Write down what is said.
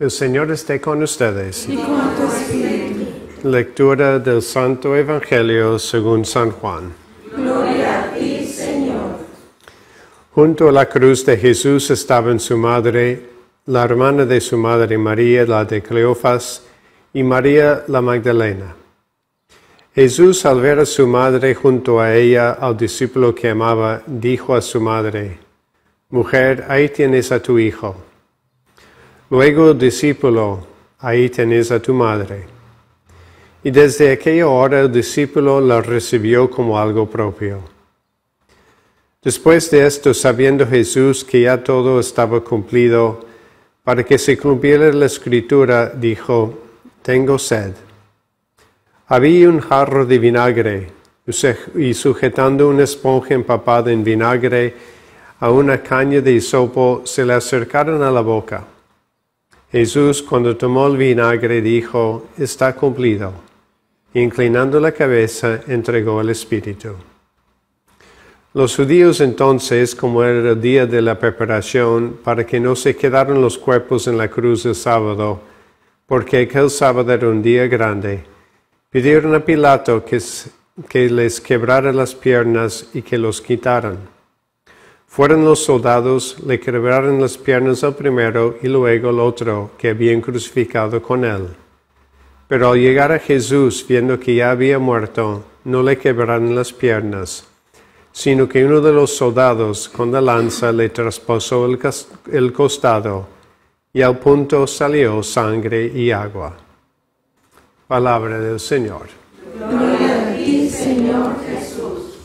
El Señor esté con ustedes. Y con tu espíritu. Lectura del Santo Evangelio según San Juan. Gloria a ti, Señor. Junto a la cruz de Jesús estaban su madre, la hermana de su madre María, la de Cleofas, y María la Magdalena. Jesús, al ver a su madre junto a ella, al discípulo que amaba, dijo a su madre, Mujer, ahí tienes a tu hijo. Luego, discípulo, ahí tenés a tu madre. Y desde aquella hora el discípulo la recibió como algo propio. Después de esto, sabiendo Jesús que ya todo estaba cumplido, para que se cumpliera la escritura, dijo, tengo sed. Había un jarro de vinagre y sujetando una esponja empapada en vinagre a una caña de hisopo, se le acercaron a la boca. Jesús cuando tomó el vinagre dijo, está cumplido. Inclinando la cabeza, entregó el Espíritu. Los judíos entonces, como era el día de la preparación, para que no se quedaran los cuerpos en la cruz el sábado, porque aquel sábado era un día grande, pidieron a Pilato que, que les quebrara las piernas y que los quitaran. Fueron los soldados, le quebraron las piernas al primero y luego al otro que habían crucificado con él. Pero al llegar a Jesús, viendo que ya había muerto, no le quebraron las piernas, sino que uno de los soldados con la lanza le traspasó el, el costado y al punto salió sangre y agua. Palabra del Señor. Gloria a ti, Señor Jesús.